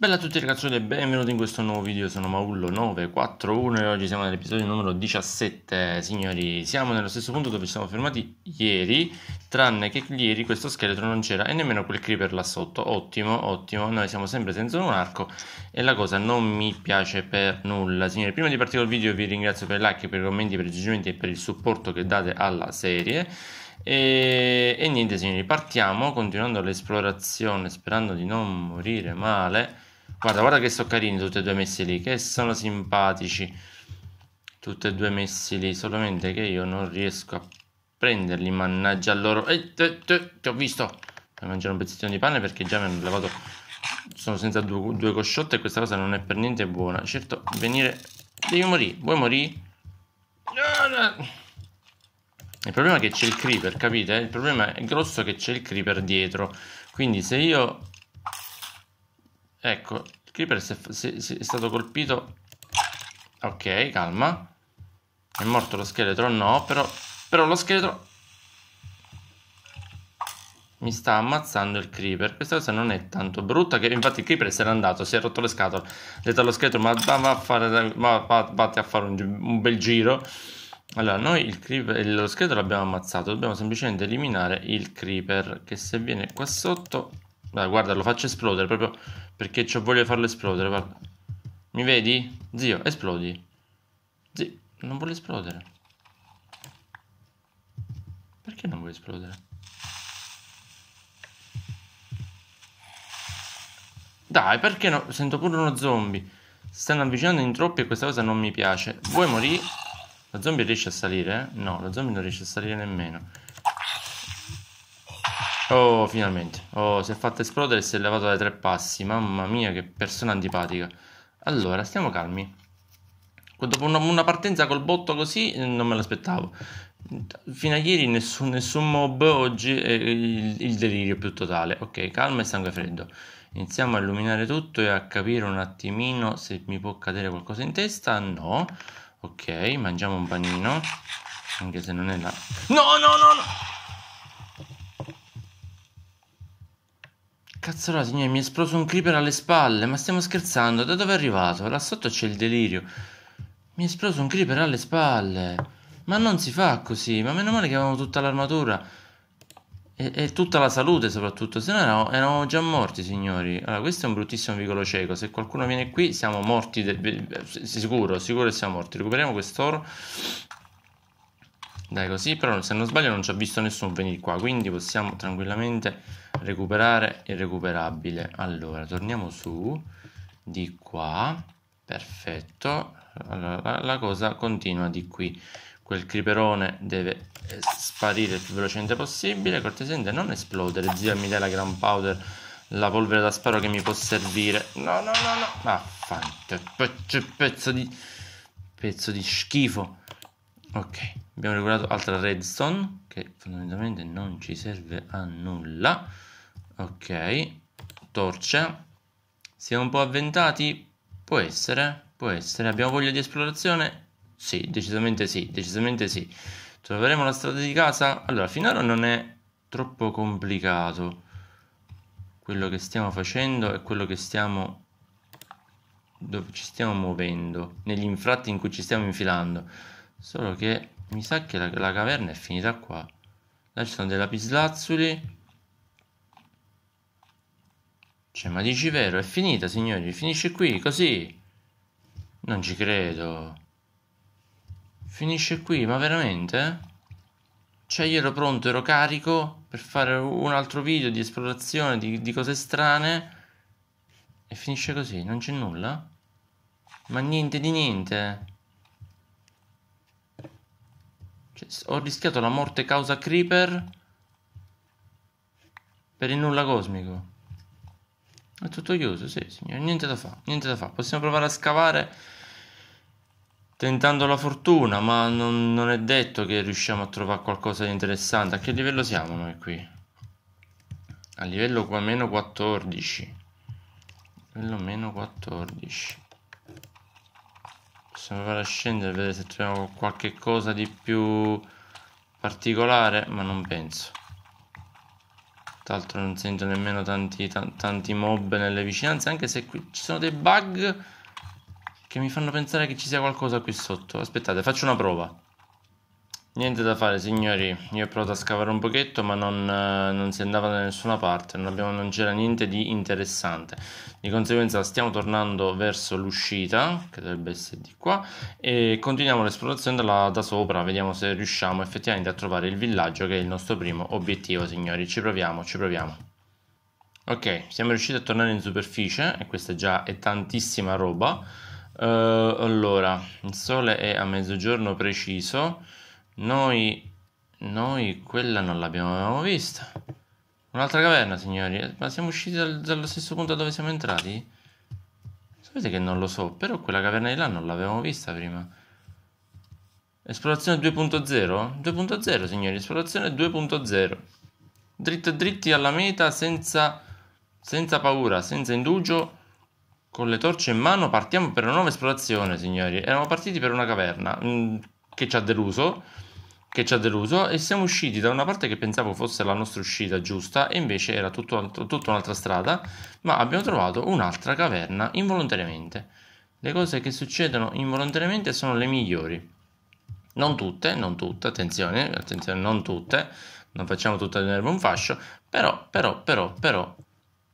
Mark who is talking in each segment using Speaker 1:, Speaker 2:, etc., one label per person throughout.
Speaker 1: Bella a tutti ragazzi e benvenuti in questo nuovo video, sono Maullo941 e oggi siamo nell'episodio numero 17 Signori, siamo nello stesso punto dove ci siamo fermati ieri Tranne che ieri questo scheletro non c'era e nemmeno quel creeper là sotto Ottimo, ottimo, noi siamo sempre senza un arco e la cosa non mi piace per nulla Signori, prima di partire col video vi ringrazio per i like, per i commenti, per i suggerimenti e per il supporto che date alla serie e, e niente signori, partiamo continuando l'esplorazione sperando di non morire male Guarda, guarda che sono carini tutti e due messi lì, che sono simpatici. Tutti e due messi lì, solamente che io non riesco a prenderli, mannaggia loro. Eh, te, te, ti ho visto! Per mangiare un pezzettino di pane perché già mi hanno levato... Sono senza due, due cosciotte e questa cosa non è per niente buona. Certo, venire... Devi morire, vuoi morire? no. Il problema è che c'è il creeper, capite? Il problema è grosso che c'è il creeper dietro. Quindi se io Ecco, il creeper se, se, se è stato colpito. Ok, calma. È morto lo scheletro? No, però... Però lo scheletro... Mi sta ammazzando il creeper. Questa cosa non è tanto brutta che... Infatti il creeper se n'è andato, si è rotto le scatole. Ha detto allo scheletro, ma, va a fare, ma va, vatti a fare un, un bel giro. Allora, noi il creeper, lo scheletro l'abbiamo ammazzato, dobbiamo semplicemente eliminare il creeper che se viene qua sotto dai, guarda, lo faccio esplodere proprio perché ho voglia di farlo esplodere, guarda. Mi vedi? Zio, esplodi. Zio, non vuole esplodere. Perché non vuole esplodere? Dai, perché no? Sento pure uno zombie. Si stanno avvicinando in troppi e questa cosa non mi piace. Vuoi morire? La zombie riesce a salire? Eh? No, la zombie non riesce a salire nemmeno. Oh, finalmente. Oh, si è fatta esplodere e si è levato dai tre passi. Mamma mia, che persona antipatica. Allora, stiamo calmi. Dopo una, una partenza col botto così, eh, non me l'aspettavo. Fino a ieri nessun, nessun mob, oggi è il, il delirio più totale. Ok, calma e sangue freddo. Iniziamo a illuminare tutto e a capire un attimino se mi può cadere qualcosa in testa. No. Ok, mangiamo un panino. Anche se non è la... No, no, no, no! Cazzo la signora, mi è esploso un creeper alle spalle. Ma stiamo scherzando, da dove è arrivato? Là sotto c'è il delirio. Mi è esploso un creeper alle spalle. Ma non si fa così. Ma meno male che avevamo tutta l'armatura. E, e, tutta la salute soprattutto. Se no eravamo, eravamo, già morti, signori. Allora, questo è un bruttissimo vicolo cieco. Se qualcuno viene qui, siamo morti. De... Sicuro, sicuro che siamo morti. Recuperiamo quest'oro. Dai così, però se non sbaglio non ci ha visto nessuno venire qua, quindi possiamo tranquillamente recuperare il recuperabile. Allora, torniamo su di qua, perfetto. Allora, la, la cosa continua di qui. Quel creeperone deve eh, sparire il più velocemente possibile, cortesemente non esplodere, zio mi dai la powder, la polvere da sparo che mi può servire. No, no, no, no, vaffanculo, pezzo di... pezzo di schifo. Ok abbiamo regolato altra redstone che fondamentalmente non ci serve a nulla ok torce siamo un po' avventati può essere può essere abbiamo voglia di esplorazione sì decisamente sì decisamente sì troveremo la strada di casa allora finora non è troppo complicato quello che stiamo facendo e quello che stiamo dove ci stiamo muovendo negli infratti in cui ci stiamo infilando solo che mi sa che la, la caverna è finita qua. Là ci sono dei lapislazzuli. Cioè, ma dici vero? È finita, signori? Finisce qui, così? Non ci credo. Finisce qui, ma veramente? Cioè, io ero pronto, ero carico per fare un altro video di esplorazione di, di cose strane. E finisce così, non c'è nulla? Ma niente di niente. Cioè, ho rischiato la morte causa creeper per il nulla cosmico. È tutto chiuso, sì, signore, niente da fare, niente da fare. Possiamo provare a scavare tentando la fortuna, ma non, non, è detto che riusciamo a trovare qualcosa di interessante. A che livello siamo noi qui? A livello qua meno 14. A livello meno 14 possiamo andare a scendere vedere se troviamo qualche cosa di più particolare ma non penso tra l'altro non sento nemmeno tanti, tanti mob nelle vicinanze anche se qui ci sono dei bug che mi fanno pensare che ci sia qualcosa qui sotto aspettate faccio una prova Niente da fare signori, io ho provato a scavare un pochetto ma non, eh, non si andava da nessuna parte, non, abbiamo, non, c'era niente di interessante. Di conseguenza stiamo tornando verso l'uscita, che dovrebbe essere di qua, e continuiamo l'esplorazione da, da sopra, vediamo se riusciamo effettivamente a trovare il villaggio che è il nostro primo obiettivo signori, ci proviamo, ci proviamo. Ok, siamo riusciti a tornare in superficie e questa già è tantissima roba. Uh, allora, il sole è a mezzogiorno preciso. Noi, noi quella non l'abbiamo vista. Un'altra caverna, signori. Eh, ma siamo usciti dal, dallo stesso punto dove siamo entrati? Sapete che non lo so, però quella caverna di là non l'avevamo vista prima. Esplorazione 2.0? 2.0, signori, esplorazione 2.0. Dritti dritti alla meta, senza, senza paura, senza indugio. Con le torce in mano partiamo per una nuova esplorazione, signori. Eravamo partiti per una caverna mh, mm, che ci ha deluso che ci ha deluso e siamo usciti da una parte che pensavo fosse la nostra uscita giusta e invece era tutto, tutta un'altra strada, ma abbiamo trovato un'altra caverna involontariamente. Le cose che succedono involontariamente sono le migliori. Non tutte, non tutte, attenzione, attenzione, non tutte, non facciamo tutte di nervo un fascio, però, però, però, però,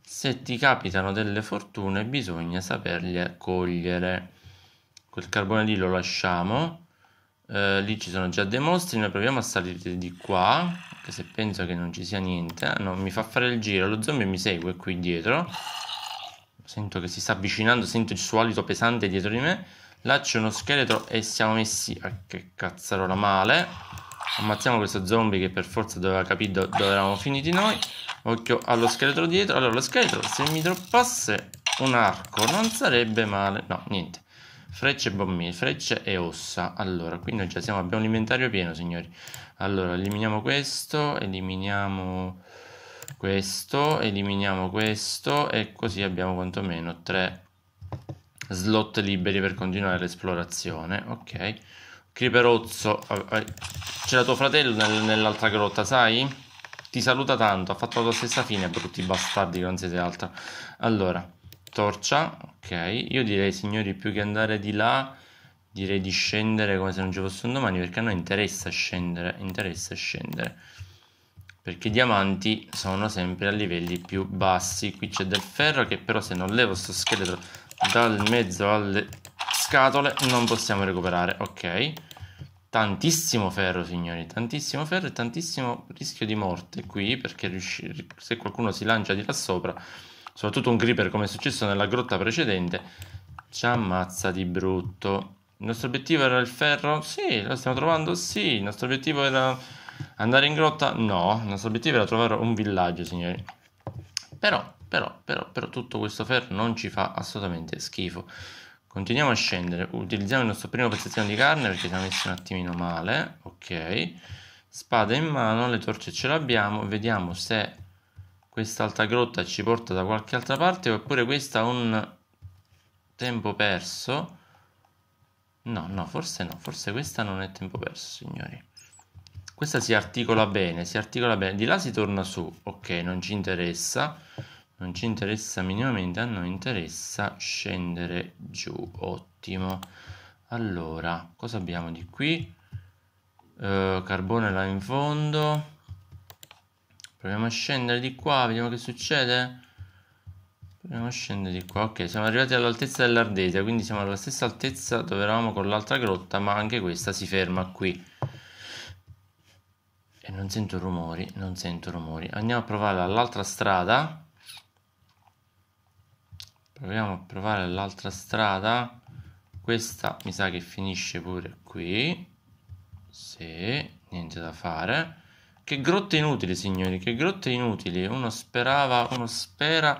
Speaker 1: se ti capitano delle fortune bisogna saperle cogliere. Quel carbone lì lo lasciamo eh, lì ci sono già dei mostri noi proviamo a salire di qua anche se penso che non ci sia niente ah, no, mi fa fare il giro lo zombie mi segue qui dietro sento che si sta avvicinando sento il suo alito pesante dietro di me là c'è uno scheletro e siamo messi ah, che cazzarola male ammazziamo questo zombie che per forza doveva capire dove eravamo finiti noi occhio allo scheletro dietro allora lo scheletro se mi droppasse un arco non sarebbe male no niente Frecce, bombini, frecce e ossa. Allora, qui noi già siamo, abbiamo l'inventario pieno, signori. Allora, eliminiamo questo, eliminiamo questo, eliminiamo questo e così abbiamo quantomeno tre slot liberi per continuare l'esplorazione. Ok. Creeperozzo, ah, ah, c'era tuo fratello nel, nell'altra grotta, sai? Ti saluta tanto, ha fatto la tua stessa fine, brutti bastardi che non siete altro. Allora, torcia, ok. Io direi, signori, più che andare di là, direi di scendere come se non ci fosse un domani, perché a noi interessa scendere, interessa scendere. Perché i diamanti sono sempre a livelli più bassi. Qui c'è del ferro che però se non levo sto scheletro dal mezzo alle scatole non possiamo recuperare, ok. Tantissimo ferro, signori, tantissimo ferro e tantissimo rischio di morte qui, perché se qualcuno si lancia di là sopra soprattutto un creeper come è successo nella grotta precedente, ci ammazza di brutto. Il nostro obiettivo era il ferro? Sì, lo stiamo trovando? Sì. Il nostro obiettivo era andare in grotta? No, il nostro obiettivo era trovare un villaggio, signori. Però, però, però, però tutto questo ferro non ci fa assolutamente schifo. Continuiamo a scendere, utilizziamo il nostro primo pezzettino di carne perché ci ha messo un attimino male, ok. Spada in mano, le torce ce l'abbiamo, vediamo se quest'altra grotta ci porta da qualche altra parte oppure questa ha un tempo perso no no forse no forse questa non è tempo perso signori questa si articola bene si articola bene di là si torna su ok non ci interessa non ci interessa minimamente a noi interessa scendere giù ottimo allora cosa abbiamo di qui eh, carbone là in fondo Proviamo a scendere di qua, vediamo che succede. Proviamo a scendere di qua. Ok, siamo arrivati all'altezza dell'Ardete, quindi siamo alla stessa altezza dove eravamo con l'altra grotta, ma anche questa si ferma qui. E non sento rumori, non sento rumori. Andiamo a provare all'altra strada. Proviamo a provare l'altra strada. Questa mi sa che finisce pure qui. Sì, niente da fare. Che grotte inutili, signori, che grotte inutili. Uno sperava, uno spera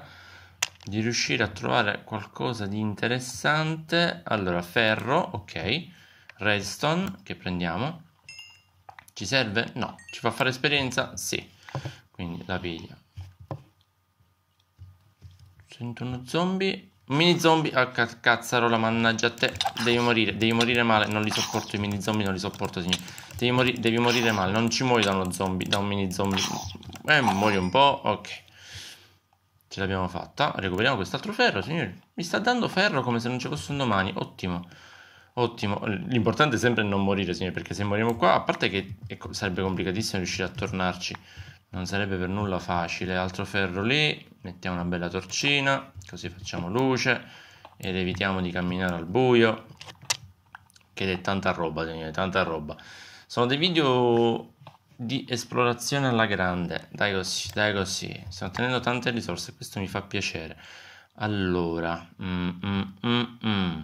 Speaker 1: di riuscire a trovare qualcosa di interessante. Allora, ferro, ok. Redstone, che prendiamo. Ci serve? No. Ci fa fare esperienza? Sì. Quindi la piglia. Sento uno zombie. Mini zombie, ah cazzarola, mannaggia a te, devi morire, devi morire male, non li sopporto i mini zombie, non li sopporto signori Devi, mori devi morire male, non ci muoio da uno zombie, da un mini zombie. Eh, muori un po', ok. Ce l'abbiamo fatta. Recuperiamo quest'altro ferro, signori. Mi sta dando ferro come se non ci fosse un domani. Ottimo. Ottimo. L'importante è sempre non morire, signori, perché se moriamo qua, a parte che ecco, sarebbe complicatissimo riuscire a tornarci. Non sarebbe per nulla facile. Altro ferro lì. Mettiamo una bella torcina, così facciamo luce ed evitiamo di camminare al buio. Che è tanta roba, signori, tanta roba. Sono dei video di esplorazione alla grande. Dai così, dai così. Sto ottenendo tante risorse, questo mi fa piacere. Allora, mm, mm, mm, mm.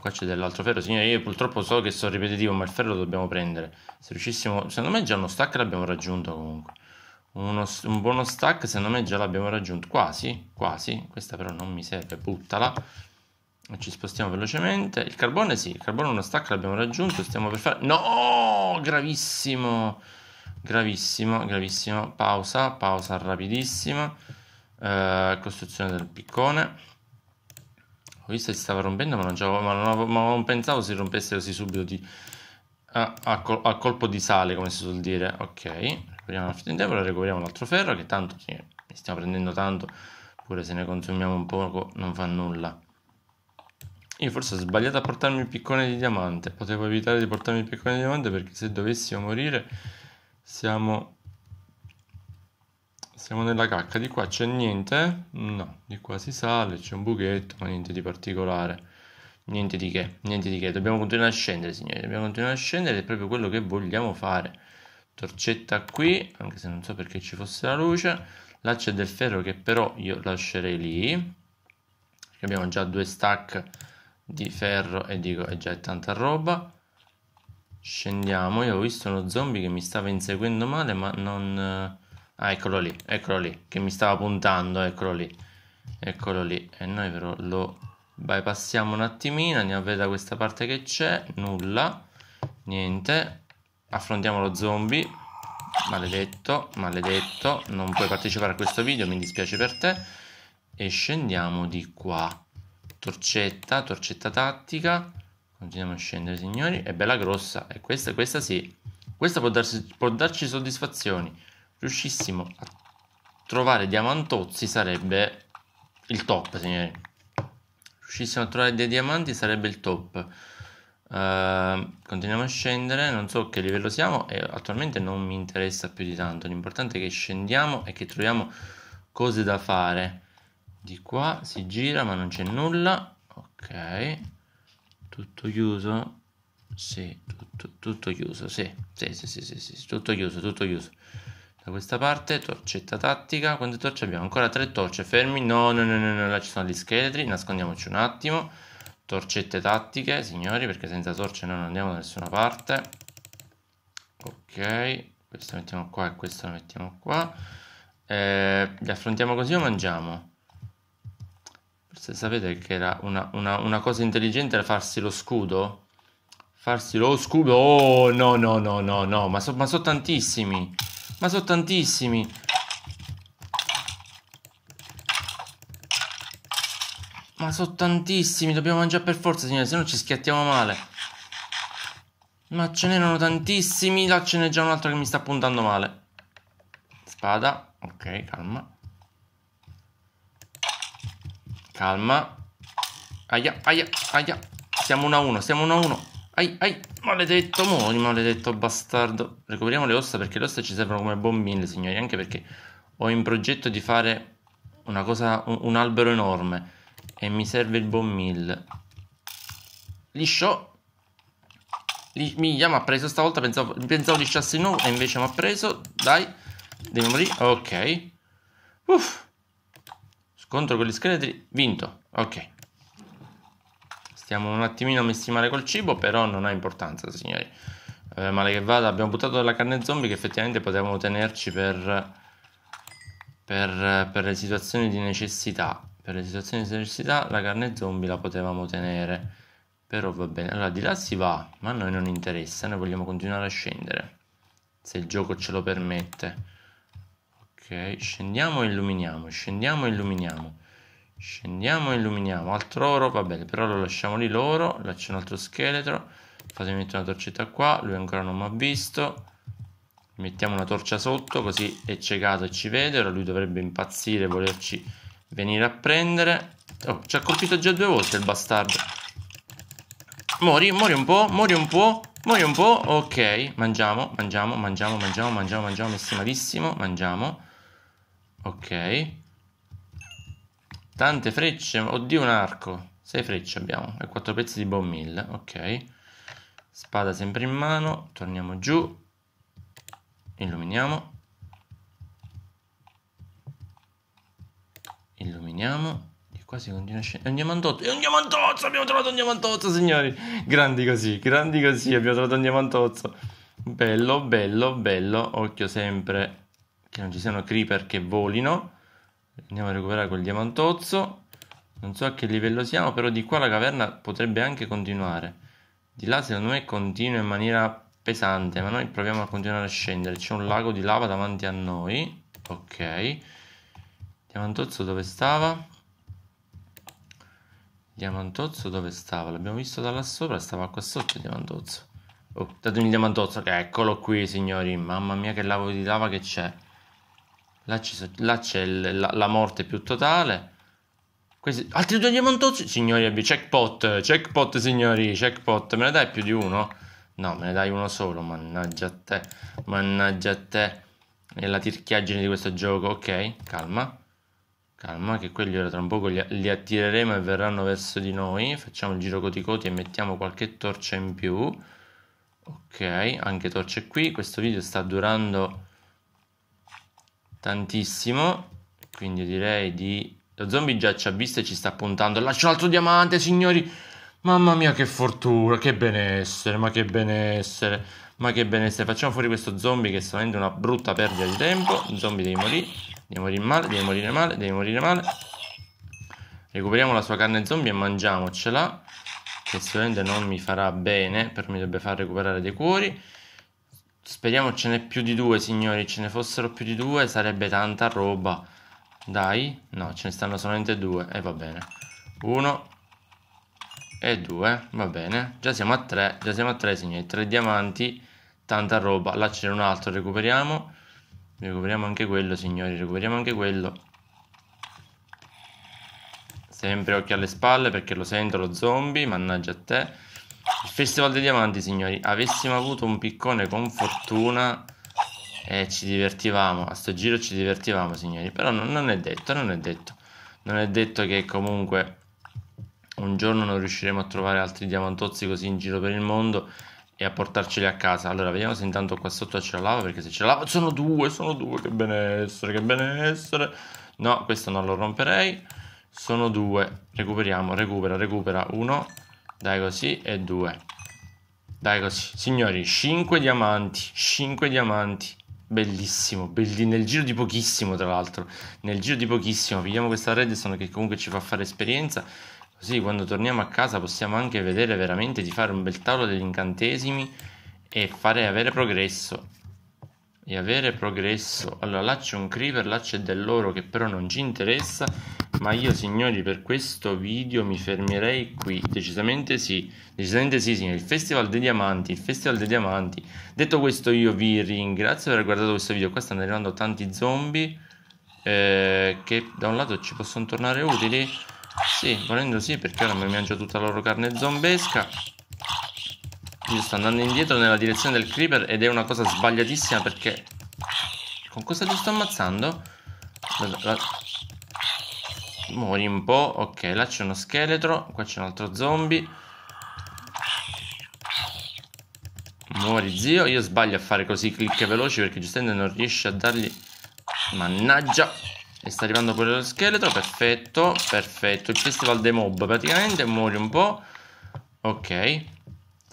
Speaker 1: qua c'è dell'altro ferro. Signore, io purtroppo so che sono ripetitivo, ma il ferro lo dobbiamo prendere. Se riuscissimo, secondo me già uno stack l'abbiamo raggiunto comunque. Uno, un buono stack, secondo me già l'abbiamo raggiunto. Quasi, quasi. Questa però non mi serve, buttala ci spostiamo velocemente. Il carbone sì, il carbone uno stack l'abbiamo raggiunto, stiamo per fare... No, gravissimo, gravissimo, gravissimo. Pausa, pausa rapidissima. Eh, costruzione del piccone. Ho visto che si stava rompendo, ma non, ma non, ma non pensavo si rompesse così subito di... a, a, col a, colpo di sale, come si suol dire. Ok, recuperiamo la fitendevole, recuperiamo l'altro ferro, che tanto sì, stiamo prendendo tanto, pure se ne consumiamo un poco non fa nulla. Io forse ho sbagliato a portarmi il piccone di diamante. Potevo evitare di portarmi il piccone di diamante perché se dovessimo morire siamo... Siamo nella cacca. Di qua c'è niente? No, di qua si sale, c'è un buchetto, ma niente di particolare. Niente di che, niente di che. Dobbiamo continuare a scendere, signori. Dobbiamo continuare a scendere, è proprio quello che vogliamo fare. Torcetta qui, anche se non so perché ci fosse la luce. Là c'è del ferro che però io lascerei lì. Abbiamo già due stack di ferro e dico è già tanta roba scendiamo io ho visto uno zombie che mi stava inseguendo male ma non ah eccolo lì eccolo lì che mi stava puntando eccolo lì eccolo lì e noi però lo bypassiamo un attimino andiamo a vedere da questa parte che c'è nulla niente affrontiamo lo zombie maledetto maledetto non puoi partecipare a questo video mi dispiace per te e scendiamo di qua torcetta, torcetta tattica. Continuiamo a scendere, signori. È bella grossa. E questa, questa sì. Questa può, darsi, può darci soddisfazioni. Riuscissimo a trovare diamantozzi sarebbe il top, signori. Riuscissimo a trovare dei diamanti sarebbe il top. Uh, continuiamo a scendere, non so che livello siamo e attualmente non mi interessa più di tanto. L'importante è che scendiamo e che troviamo cose da fare di qua si gira ma non c'è nulla ok tutto chiuso sì, tutto, tutto chiuso sì. Sì, sì. sì sì sì tutto chiuso tutto chiuso da questa parte torcetta tattica quante torce abbiamo? ancora tre torce fermi no no no no, no. là ci sono gli scheletri nascondiamoci un attimo torcette tattiche signori perché senza torce non andiamo da nessuna parte ok questo mettiamo qua e questo la mettiamo qua eh, li affrontiamo così o mangiamo? Forse sapete che era una, una, una cosa intelligente era farsi lo scudo? Farsi lo scudo? Oh, no, no, no, no, no, ma sono so tantissimi. Ma so tantissimi. Ma so tantissimi, dobbiamo mangiare per forza, signore, se no ci schiattiamo male. Ma ce n'erano tantissimi, là ce n'è già un altro che mi sta puntando male. Spada, ok, calma. Calma. Aia, aia, aia. Siamo 1 a 1, siamo 1 a 1. Ai, ai, maledetto muori maledetto bastardo. Recuperiamo le ossa perché le ossa ci servono come bombine, signori. Anche perché ho in progetto di fare una cosa, un, un albero enorme. E mi serve il bombile. Liscio. Miglia mi ha preso stavolta, pensavo, pensavo lisciassi di nuovo e invece mi ha preso. Dai, devo morire. Ok. Uff. Contro quegli scheletri, vinto. Ok. Stiamo un attimino messi male col cibo, però non ha importanza, signori. Eh, male che vada, abbiamo buttato della carne zombie che effettivamente potevamo tenerci per, per, per le situazioni di necessità. Per le situazioni di necessità la carne zombie la potevamo tenere. Però va bene. Allora, di là si va, ma a noi non interessa, noi vogliamo continuare a scendere. Se il gioco ce lo permette ok scendiamo e illuminiamo scendiamo e illuminiamo scendiamo e illuminiamo altro oro va bene però lo lasciamo lì l'oro là c'è un altro scheletro fatemi mettere una torcetta qua lui ancora non mi ha visto mettiamo una torcia sotto così è ciecato e ci vede ora lui dovrebbe impazzire volerci venire a prendere oh, ci ha colpito già due volte il bastardo mori, mori un po', mori un po' mori un po', ok, mangiamo, mangiamo, mangiamo, mangiamo, mangiamo, mangiamo, estimatissimo, mangiamo Ok. Tante frecce. Oddio, un arco. 6 frecce abbiamo. E 4 pezzi di bombilla. Ok. Spada sempre in mano. Torniamo giù. Illuminiamo. Illuminiamo. E qua si continua a scendere. È un diamantozzo. È un diamantozzo. Abbiamo trovato un diamantozzo, signori. Grandi così. Grandi così. Abbiamo trovato un diamantozzo. Bello, bello, bello. Occhio sempre che non ci siano creeper che volino andiamo a recuperare quel diamantozzo non so a che livello siamo però di qua la caverna potrebbe anche continuare di là secondo me continua in maniera pesante ma noi proviamo a continuare a scendere c'è un lago di lava davanti a noi ok diamantozzo dove stava diamantozzo dove stava l'abbiamo visto da là sopra stava qua sotto il diamantozzo oh datemi il diamantozzo che okay, eccolo qui signori mamma mia che lago di lava che c'è Là, ci, là c'è la, la, morte più totale. Questi, altri due diamantosi. Signori, checkpot, checkpot, signori, checkpot. Me ne dai più di uno? No, me ne dai uno solo. Mannaggia te, mannaggia te. E la tirchiaggine di questo gioco. Ok, calma. Calma, che quelli ora tra un poco li, li attireremo e verranno verso di noi. Facciamo il giro coticoti e mettiamo qualche torcia in più. Ok, anche torce qui. Questo video sta durando tantissimo. Quindi direi di... Lo zombie già ci ha visto e ci sta puntando. Lascio altro diamante, signori! Mamma mia, che fortuna, che benessere, ma che benessere, ma che benessere. Facciamo fuori questo zombie che sta avendo una brutta perdita di tempo. Zombie devi morire, devi morire male, devi morire male, devi morire male. Recuperiamo la sua carne zombie e mangiamocela. Che sicuramente non mi farà bene, per mi dovrebbe far recuperare dei cuori. Speriamo ce n'è più di due, signori. Ce ne fossero più di due, sarebbe tanta roba. Dai. No, ce ne stanno solamente due. E eh, va bene. Uno. E due. Va bene. Già siamo a tre. Già siamo a tre, signori. Tre diamanti. Tanta roba. Là c'era un altro. Recuperiamo. Recuperiamo anche quello, signori. Recuperiamo anche quello. Sempre occhi alle spalle perché lo sento lo zombie. Mannaggia a te. Il Festival dei Diamanti, signori, avessimo avuto un piccone con fortuna e ci divertivamo, a sto giro ci divertivamo, signori, però non, non è detto, non è detto. Non è detto che comunque un giorno non riusciremo a trovare altri diamantozzi così in giro per il mondo e a portarceli a casa. Allora, vediamo se intanto qua sotto c'è la lava, perché se c'è la lava sono due, sono due, che benessere, che benessere. No, questo non lo romperei. Sono due. Recuperiamo, recupera, recupera. Uno dai così e 2 dai così signori 5 diamanti 5 diamanti bellissimo belli, nel giro di pochissimo tra l'altro nel giro di pochissimo pigliamo questa redstone che comunque ci fa fare esperienza così quando torniamo a casa possiamo anche vedere veramente di fare un bel tavolo degli incantesimi e fare avere progresso e avere progresso. Allora là c'è un creeper, là c'è dell'oro che però non ci interessa, ma io signori per questo video mi fermerei qui, decisamente sì, decisamente sì signori, il Festival dei Diamanti, il Festival dei Diamanti. Detto questo io vi ringrazio per aver guardato questo video, qua stanno arrivando tanti zombie eh, che da un lato ci possono tornare utili, sì, volendo sì perché ora mi mangio tutta la loro carne zombesca. Quindi sta andando indietro nella direzione del creeper ed è una cosa sbagliatissima perché... Con cosa ti sto ammazzando? La, la... Muori un po'. Ok, là c'è uno scheletro. Qua c'è un altro zombie. Muori zio. Io sbaglio a fare così clic veloci perché giustamente non riesce a dargli... Mannaggia. E sta arrivando pure lo scheletro. Perfetto, perfetto. Il festival dei mob praticamente. Muori un po'. Ok.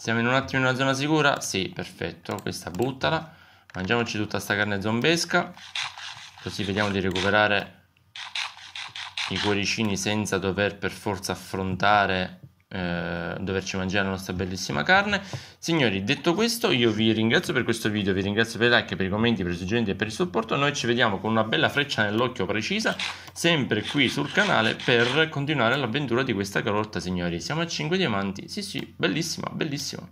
Speaker 1: Siamo in un attimo in una zona sicura? Sì, perfetto. Questa buttala. Mangiamoci tutta sta carne zombesca. Così vediamo di recuperare i cuoricini senza dover per forza affrontare eh, doverci mangiare la nostra bellissima carne. Signori, detto questo, io vi ringrazio per questo video, vi ringrazio per i like, per i commenti, per i suggerimenti e per il supporto. Noi ci vediamo con una bella freccia nell'occhio precisa, sempre qui sul canale, per continuare l'avventura di questa carota, signori. Siamo a 5 diamanti, sì sì, bellissima, bellissima.